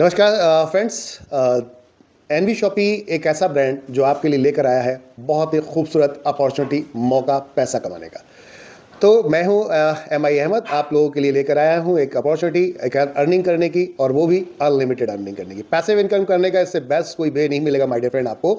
नमस्कार friends N V shoppe एक ऐसा ब्रांड जो आपके लिए लेकर आया है बहुत ही खूबसूरत अपॉर्चुनिटी मौका पैसा कमाने का तो मैं हूँ एम आई अहमद आप लोगों के लिए लेकर आया हूँ एक अपॉर्चुनिटी एक अर्निंग करने की और वो भी अनलिमिटेड अर्निंग करने की पैसे इनकम करने का इससे बेस्ट कोई वे नहीं मिलेगा माई फ्रेंड आपको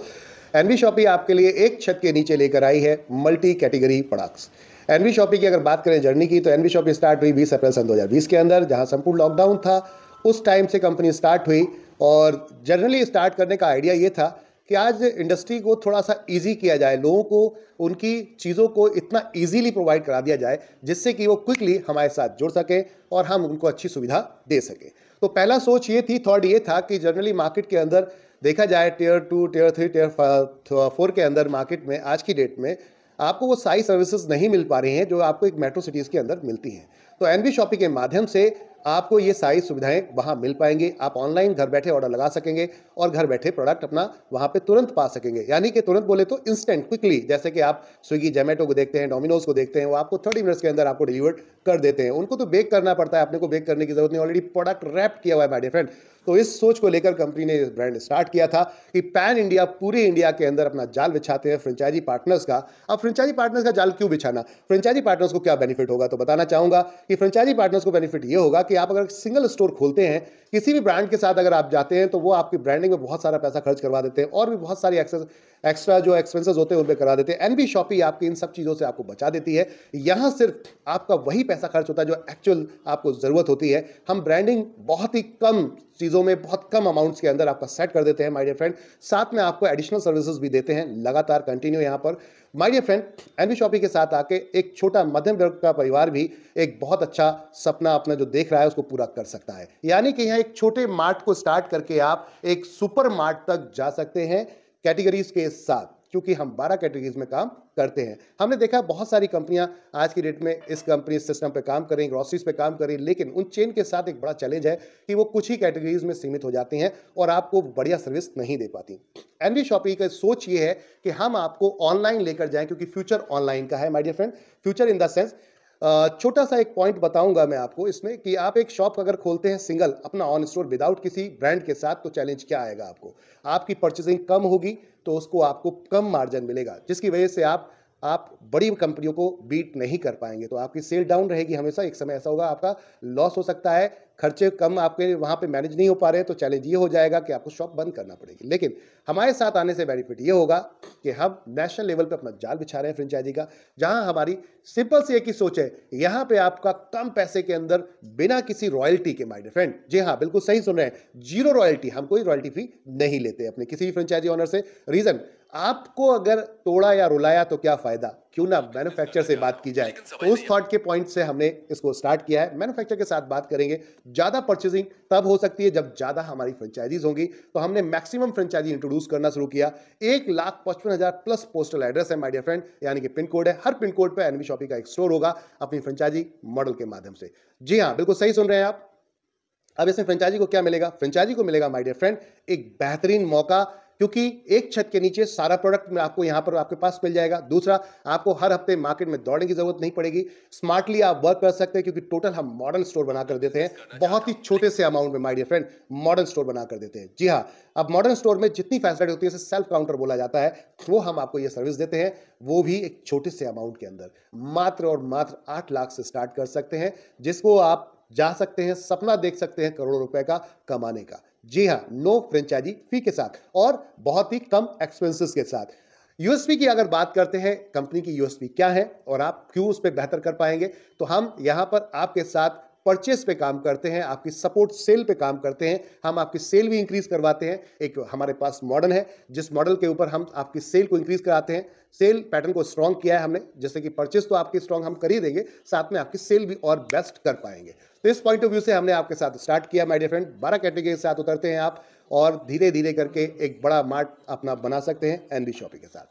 एन वी शॉपी आपके लिए एक छत के नीचे लेकर आई है multi category products N V Shoppy की अगर बात करें जर्नी की तो एन वी शॉपी स्टार्ट हुई बीस अप्रैल सन दो के अंदर जहाँ संपूर्ण लॉकडाउन था उस टाइम से कंपनी स्टार्ट हुई और जनरली स्टार्ट करने का आइडिया ये था कि आज इंडस्ट्री को थोड़ा सा इजी किया जाए लोगों को उनकी चीज़ों को इतना इजीली प्रोवाइड करा दिया जाए जिससे कि वो क्विकली हमारे साथ जुड़ सकें और हम उनको अच्छी सुविधा दे सकें तो पहला सोच ये थी थॉट ये था कि जनरली मार्केट के अंदर देखा जाए tier two tier three tier four के अंदर मार्केट में आज की डेट में आपको वो सारी सर्विसेज नहीं मिल पा रही हैं जो आपको एक मेट्रो सिटीज़ के अंदर मिलती हैं तो एन शॉपिंग के माध्यम से आपको ये सारी सुविधाएं वहाँ मिल पाएंगी आप ऑनलाइन घर बैठे ऑर्डर लगा सकेंगे और घर बैठे प्रोडक्ट अपना वहाँ पे तुरंत पा सकेंगे यानी कि तुरंत बोले तो इंस्टेंट क्विकली जैसे कि आप स्विगी जोमेटो को देखते हैं डोमिनोज को देखते हैं वो आपको थर्टी मिनट्स के अंदर आपको डिलीवर कर देते हैं उनको तो बेक करना पड़ता है अपने को बेक करने की जरूरत नहीं ऑलरेडी प्रोडक्ट रैप किया हुआ है माई फ्रेंड तो इस सोच को लेकर कंपनी ने ब्रांड स्टार्ट किया था कि पैन इंडिया पूरे इंडिया के अंदर अपना जाल बिछाते हैं फ्रेंचाइजी पार्टनर्स का अब फ्रेंचाइजी पार्टनर्स का जाल क्यों बिछाना फ्रेंचाइजी पार्टनर्स को क्या बेनिफिट होगा तो बताना चाहूंगा कि फ्रेंचाइजी पार्टनर्स को बेनिफिट ये होगा कि आप अगर सिंगल स्टोर खोलते हैं किसी भी ब्रांड के साथ अगर आप जाते हैं तो वो आपकी ब्रांडिंग में बहुत सारा पैसा खर्च करवा देते हैं और भी बहुत सारी एक्सेस एक्स्ट्रा जो एक्सपेंसेस होते हैं उन पर करा देते हैं एन बी शॉपी आपकी इन सब चीज़ों से आपको बचा देती है यहाँ सिर्फ आपका वही पैसा खर्च होता है जो एक्चुअल आपको ज़रूरत होती है हम ब्रांडिंग बहुत ही कम चीज़ों में बहुत कम अमाउंट्स के अंदर आपका सेट कर देते हैं माय डियर फ्रेंड साथ में आपको एडिशनल सर्विसेज भी देते हैं लगातार कंटिन्यू यहाँ पर my dear friend NV Shoppy के साथ आके एक छोटा मध्यम वर्ग का परिवार भी एक बहुत अच्छा सपना अपना जो देख रहा है उसको पूरा कर सकता है यानी कि यहाँ एक छोटे मार्ट को स्टार्ट करके आप एक सुपर मार्ट तक जा सकते हैं कैटेगरीज के साथ क्योंकि हम 12 कैटेगरीज में काम करते हैं हमने देखा बहुत सारी कंपनियां आज की डेट में इस कंपनी सिस्टम पे काम कर रही ग्रॉसरीज पे काम कर रही लेकिन उन चेन के साथ एक बड़ा चैलेंज है कि वो कुछ ही कैटेगरीज में सीमित हो जाती हैं और आपको बढ़िया सर्विस नहीं दे पाती एन डी शॉपिंग का सोच ये है कि हम आपको ऑनलाइन लेकर जाएं क्योंकि फ्यूचर ऑनलाइन का है my dear friend future in the sense छोटा सा एक पॉइंट बताऊंगा मैं आपको इसमें कि आप एक शॉप अगर खोलते हैं सिंगल अपना ऑन स्टोर विदाउट किसी ब्रांड के साथ तो चैलेंज क्या आएगा आपको आपकी परचेजिंग कम होगी तो उसको आपको कम मार्जिन मिलेगा जिसकी वजह से आप आप बड़ी कंपनियों को बीट नहीं कर पाएंगे तो आपकी सेल डाउन रहेगी हमेशा एक समय ऐसा होगा आपका लॉस हो सकता है खर्चे कम आपके वहाँ पे मैनेज नहीं हो पा रहे तो चैलेंज ये हो जाएगा कि आपको शॉप बंद करना पड़ेगी लेकिन हमारे साथ आने से बेनिफिट ये होगा कि हम नेशनल लेवल पे अपना जाल बिछा रहे हैं फ्रेंचाइजी का जहाँ हमारी सिंपल से एक ही सोच है यहाँ पे आपका कम पैसे के अंदर बिना किसी रॉयल्टी के माई फ्रेंड जी हाँ बिल्कुल सही सुन रहे हैं जीरो रॉयल्टी हम कोई रॉयल्टी फी नहीं लेते अपने किसी भी फ्रेंचाइजी ऑनर से रीज़न आपको अगर तोड़ा या रुलाया तो क्या फायदा क्यों ना मैन्युफैक्चर से बात की जाए तो उस थॉट के पॉइंट से हमने इसको स्टार्ट किया है मैन्युफैक्चर के साथ बात करेंगे ज़्यादा परचेजिंग तब हो सकती है जब ज़्यादा हमारी फ्रेंचाइजीज होंगी तो हमने मैक्सिमम फ्रेंचाइजी इंट्रोड्यूस करना शुरू किया एक लाख पचपन हज़ार प्लस पोस्टल एड्रेस है माइडियर फ्रेंड यानी कि पिन कोड है हर पिन कोड पर एनवी शॉपी का एक स्टोर होगा अपनी फ्रेंचाइजी मॉडल के माध्यम से जी हाँ बिल्कुल सही सुन रहे हैं आप अब इसमें फ्रेंचाइजी को क्या मिलेगा फ्रेंचाइजी को मिलेगा माय डियर फ्रेंड एक बेहतरीन मौका क्योंकि एक छत के नीचे सारा प्रोडक्ट आपको यहाँ पर आपके पास मिल जाएगा दूसरा आपको हर हफ्ते मार्केट में दौड़ने की जरूरत नहीं पड़ेगी स्मार्टली आप वर्क कर सकते हैं क्योंकि टोटल हम मॉडर्न स्टोर बना कर देते हैं अच्छा, बहुत ही छोटे से अमाउंट में my dear friend modern store बनाकर देते हैं जी हाँ अब मॉडर्न स्टोर में जितनी फैसिलिटी होती है उसे सेल्फ काउंटर बोला जाता है वो हम आपको ये सर्विस देते हैं वो भी एक छोटे से अमाउंट के अंदर मात्र और मात्र आठ लाख से स्टार्ट कर सकते हैं जिसको आप जा सकते हैं सपना देख सकते हैं करोड़ों रुपए का कमाने का जी हाँ नो फ्रेंचाइजी फी के साथ और बहुत ही कम एक्सपेंसेस के साथ यूएसपी की अगर बात करते हैं कंपनी की यूएसपी क्या है और आप क्यों उस पर बेहतर कर पाएंगे तो हम यहाँ पर आपके साथ परचेस पे काम करते हैं आपकी सपोर्ट सेल पे काम करते हैं हम आपकी सेल भी इंक्रीज करवाते हैं एक हमारे पास मॉडल है जिस मॉडल के ऊपर हम आपकी सेल को इंक्रीज कराते हैं सेल पैटर्न को स्ट्रॉन्ग किया है हमने जैसे कि परचेस तो आपकी स्ट्रॉन्ग हम कर ही देंगे साथ में आपकी सेल भी और बेस्ट कर पाएंगे तो इस पॉइंट ऑफ व्यू से हमने आपके साथ स्टार्ट किया माई डियर बारह कैटेगरी के साथ उतरते हैं आप और धीरे धीरे करके एक बड़ा मार्ट अपना बना सकते हैं एनडी शॉपिंग के साथ